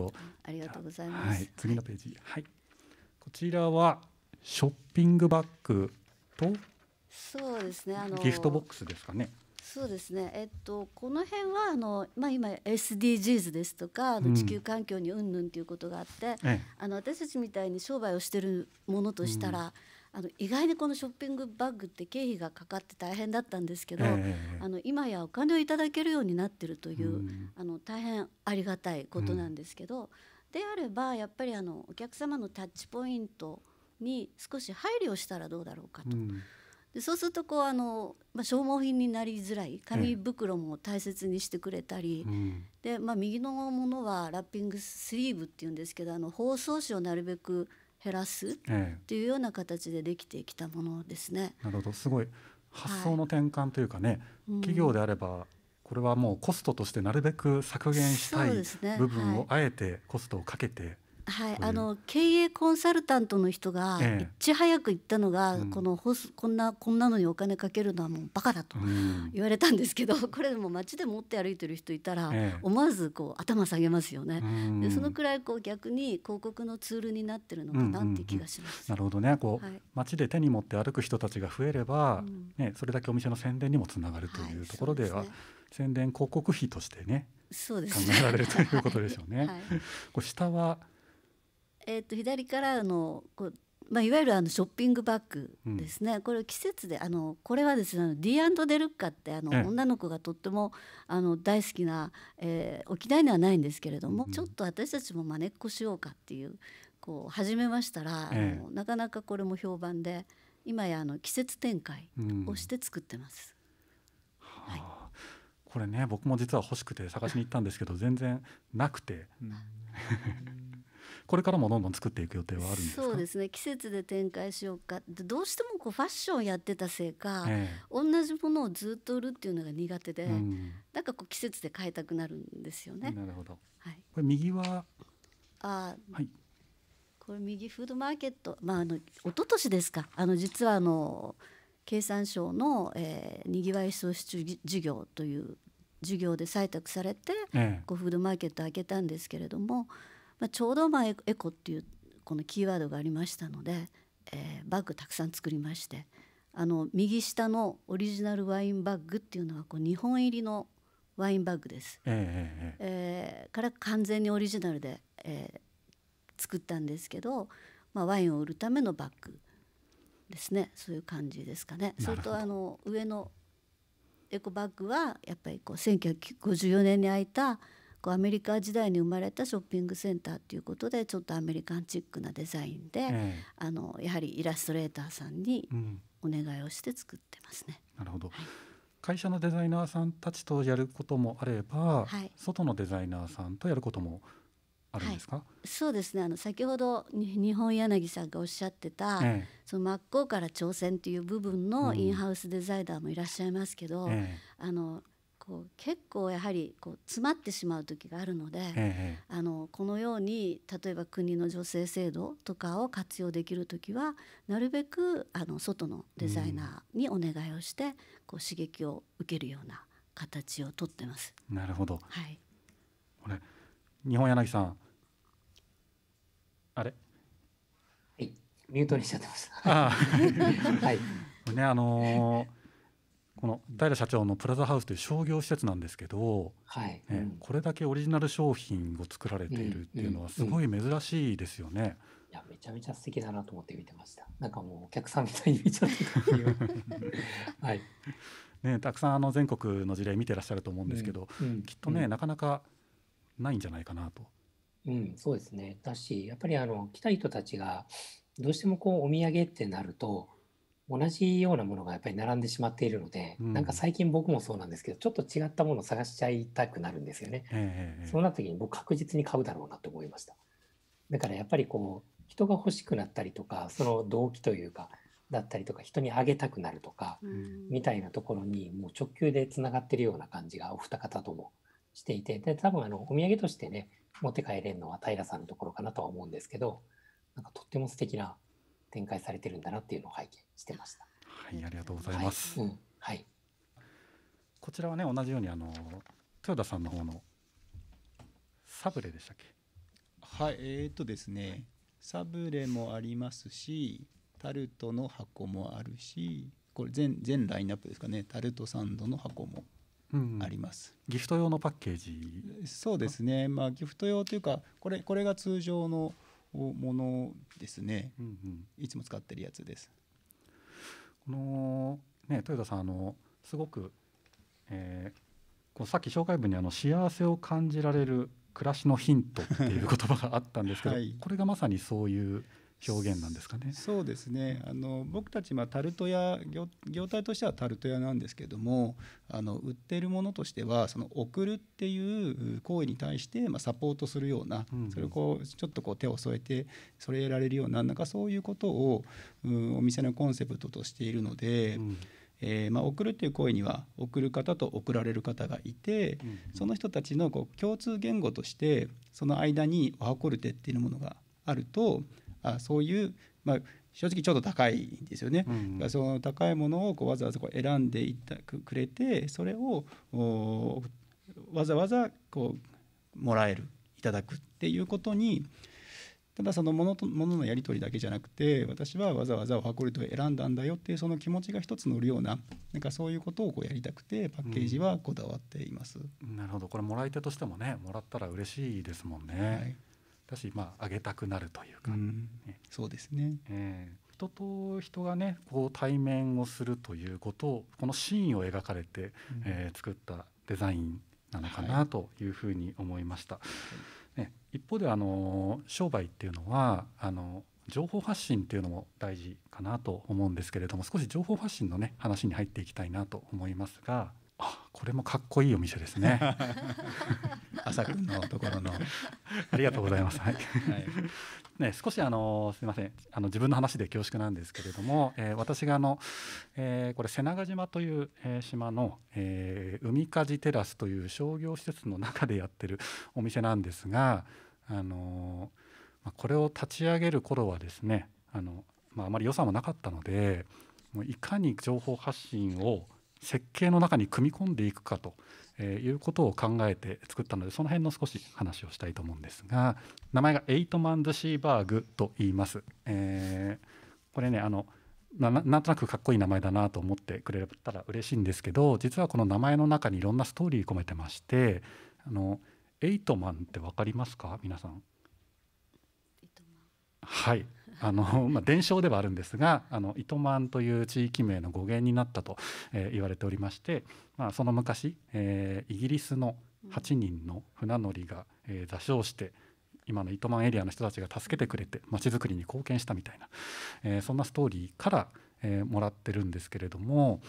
どありがとうございます、はい、次のページ、はい、こちらはショッピングバッグとそうですねあのギフトボックスですかねそうですね、えっと、この辺はあの、まあ、今 SDGs ですとかあの地球環境に云々ということがあって、うん、あの私たちみたいに商売をしてるものとしたら、あの意外にこのショッピングバッグって経費がかかって大変だったんですけど、えー、あの今やお金をいただけるようになってるという、うん、あの大変ありがたいことなんですけど、うん、であればやっぱりあのお客様のタッチポイントに少し配慮したらどうだろうかと。うんでそうするとこうあの、まあ、消耗品になりづらい紙袋も大切にしてくれたり、うん、でまあ、右のものはラッピングスリーブっていうんですけどあの包装紙をなるべく減らすっていうような形でできてきたものですね。えなるほどすごい発想の転換というかね、はい企業であればこれはもうコストとしてなるべく削減したい部分をあえてコストをかけてはい、あの経営コンサルタントの人がいち早く言ったのが、ええ、このホスこんなこんなのにお金かけるのはもうバカだと 言われたんですけど、うん、これでも街で持って歩いてる人いたら、思わずこう頭下げますよね、うん、でそのくらいこう逆に広告のツールになってるのかなって気がします、うんうんうん、なるほどねこう、はい、街で手に持って歩く人たちが増えれば、うん、ね、それだけお店の宣伝にもつながるというところでは、はいでね、宣伝広告費としてねそうです、ね、考えられるということでしょうね。はい、こう下はえー、と左からのこう、まあ、いわゆるあのショッピングバッグですね、うん、これ季節であのこれはですねド・デルッカってあの、女の子がとってもあの大好きな、えー、沖縄にはないんですけれども、うん、ちょっと私たちもまねっこしようかっていうこう始めましたら、あのなかなかこれも評判で今やあの季節展開をして作ってます。うん、はいこれね僕も実は欲しくて探しに行ったんですけど全然なくて、これからもどんどん作っていく予定はあるんですそうですね季節で展開しようかどうしてもこうファッションやってたせいか、ええ、同じものをずっと売るっていうのが苦手で、うん、なんかこう季節で変えたくなるんですよね。なるほど、はい、これ右はあ、はい、これ右フードマーケット、まあ、あの一昨年ですかあの実はあの経産省の、えー、にぎわい創出事業という授業で採択されて、ええ、こうフードマーケット開けたんですけれども。まあ、ちょうどまあエコっていうこのキーワードがありましたので、えー、バッグたくさん作りましてあの右下のオリジナルワインバッグっていうのはこう2本入りのワインバッグです、えー、えー、から完全にオリジナルで、えー、作ったんですけど、まあ、ワインを売るためのバッグですねそういう感じですかね。それとあの上のエコバッグはやっぱりこう1954年に開いたこうアメリカ時代に生まれたショッピングセンターっていうことでちょっとアメリカンチックなデザインで、ええ、あのやはりイラストレーターさんにお願いをして作ってますね。うん、なるほど、はい、会社のデザイナーさんたちとやることもあれば、はい、外のデザイナーさんとやることもあるんですか、はい、そうですねあの先ほど日本柳さんがおっしゃってた、ええ、その真っ向から挑戦という部分のインハウスデザイナーもいらっしゃいますけど、え、あのこう結構やはりこう詰まってしまう時があるので、あのこのように例えば国の女性制度とかを活用できる時はなるべくあの外のデザイナーにお願いをして、こう刺激を受けるような形をとってます。なるほど、はい、これ日本柳さんあれはいミュートにしちゃってます。はい、ねあのーこの平社長のプラザハウスという商業施設なんですけど、はいね、うん、これだけオリジナル商品を作られているっていうのはすごい珍しいですよね。うんうん、いやめちゃめちゃ素敵だなと思って見てました。なんかもうお客さんみたいに見ちゃって はいね、たくさんあの全国の事例見てらっしゃると思うんですけど、きっとね、なかなかないんじゃないかなと。うん、そうですねだしやっぱりあの来た人たちがどうしてもこうお土産ってなると同じようなものがやっぱり並んでしまっているので、うん、なんか最近僕もそうなんですけどちょっと違ったものを探しちゃいたくなるんですよね、えー、そうなった時に僕確実に買うだろうなと思いましただからやっぱりこう人が欲しくなったりとかその動機というかだったりとか人にあげたくなるとか、うん、みたいなところにもう直球でつながってるような感じがお二方ともしていてで多分あのお土産としてね持って帰れるのは平さんのところかなとは思うんですけどなんかとっても素敵な展開されてるんだなっていうのを拝見してました。はい、ありがとうございます。はい、うんはい、こちらはね同じようにあの豊田さんの方のサブレでしたっけ？はい、えー、っとですね、サブレもありますし、タルトの箱もあるし、これ全全ラインナップですかね、タルトサンドの箱もうん、あります、ギフト用のパッケージそうですねまあギフト用というかこれこれが通常のものですね、うんうん、いつも使ってるやつです。このね、豊田さんあのすごく、えー、こうさっき紹介文にあの幸せを感じられる暮らしのヒントっていう言葉があったんですけど、はい、これがまさにそういう表現なんですかね。そうですねあの僕たち、まあ、タルト屋業業態としてはタルト屋なんですけどもあの売ってるものとしてはその送るっていう行為に対して、まあ、サポートするような、うん、それをこうちょっとこう手を添えて添えられるようななんかそういうことをうお店のコンセプトとしているので。うんえーまあ、送るっていう行為には送る方と送られる方がいて、その人たちのこう共通言語としてその間に「おはこるテっていうものがあるとあそういう、まあ、正直ちょっと高いんですよね。うん、その高いものをこうわざわざこう選んでいたくれてそれをわざわざこうもらえるいただくっていうことにただそのものともののやり取りだけじゃなくて私はわざわざお運ぶとを選んだんだよっていうその気持ちが一つ乗るようななんかそういうことをこうやりたくてパッケージはこだわっています、うん、なるほどこれもらい手としてもねもらったら嬉しいですもんね。はいだし、まあ、上げたくなるというか、うん、そうですね、えー、人と人がねこう対面をするということをこのシーンを描かれて、うん、えー、作ったデザインなのかなというふうに思いました。はい、ね、一方であの商売っていうのはあの情報発信っていうのも大事かなと思うんですけれども少し情報発信のね話に入っていきたいなと思いますがこれもかっこいいお店ですね。朝くんのところの ありがとうございます。はい。はい、ね少しあのすみませんあの自分の話で恐縮なんですけれども、えー、私があの、えー、これ瀬長島という、えー、島の、えー、海かじテラスという商業施設の中でやってるお店なんですが、あのまあ、これを立ち上げる頃はですね、あのまああまり予算もなかったので、もういかに情報発信を設計の中に組み込んでいくかと、えー、いうことを考えて作ったのでその辺の少し話をしたいと思うんですが名前がエイトマンズ・シーバーグと言います。えー、これねあのななんとなくかっこいい名前だなと思ってくれたら嬉しいんですけど実はこの名前の中にいろんなストーリー込めてましてあのエイトマンって分かりますか皆さんはいあの、まあ、伝承ではあるんですがあの糸満という地域名の語源になったと、えー、言われておりまして、まあ、その昔、えー、イギリスの8人の船乗りが、えー、座礁して今の糸満エリアの人たちが助けてくれて町づくりに貢献したみたいな、えー、そんなストーリーから、えー、もらってるんですけれども